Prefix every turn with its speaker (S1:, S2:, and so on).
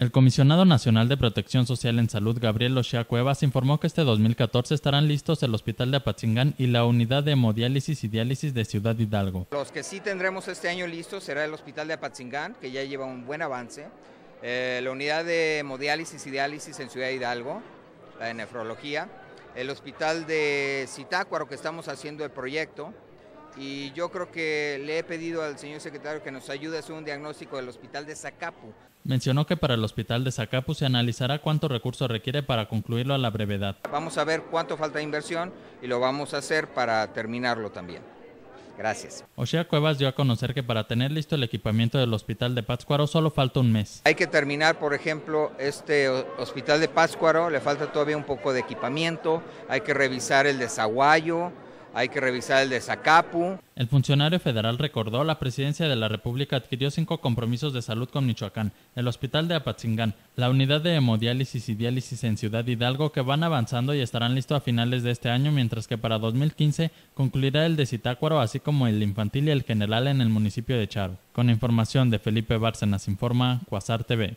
S1: El comisionado nacional de Protección Social en Salud, Gabriel Ochea Cuevas, informó que este 2014 estarán listos el Hospital de Apatzingán y la Unidad de Hemodiálisis y Diálisis de Ciudad Hidalgo.
S2: Los que sí tendremos este año listos será el Hospital de Apatzingán, que ya lleva un buen avance, eh, la Unidad de Hemodiálisis y Diálisis en Ciudad Hidalgo, la de Nefrología, el Hospital de Citácuaro, que estamos haciendo el proyecto, y yo creo que le he pedido al señor secretario que nos ayude a hacer un diagnóstico del hospital de Zacapu.
S1: Mencionó que para el hospital de Zacapu se analizará cuánto recursos requiere para concluirlo a la brevedad.
S2: Vamos a ver cuánto falta de inversión y lo vamos a hacer para terminarlo también. Gracias.
S1: Oshia Cuevas dio a conocer que para tener listo el equipamiento del hospital de Pátzcuaro solo falta un mes. Hay
S2: que terminar, por ejemplo, este hospital de Pátzcuaro, le falta todavía un poco de equipamiento, hay que revisar el desaguayo, hay que revisar el de Zacapu.
S1: El funcionario federal recordó la presidencia de la República adquirió cinco compromisos de salud con Michoacán, el hospital de Apatzingán, la unidad de hemodiálisis y diálisis en Ciudad Hidalgo que van avanzando y estarán listos a finales de este año, mientras que para 2015 concluirá el de Citácuaro, así como el infantil y el general en el municipio de Charo. Con información de Felipe Bárcenas Informa, Cuasar TV.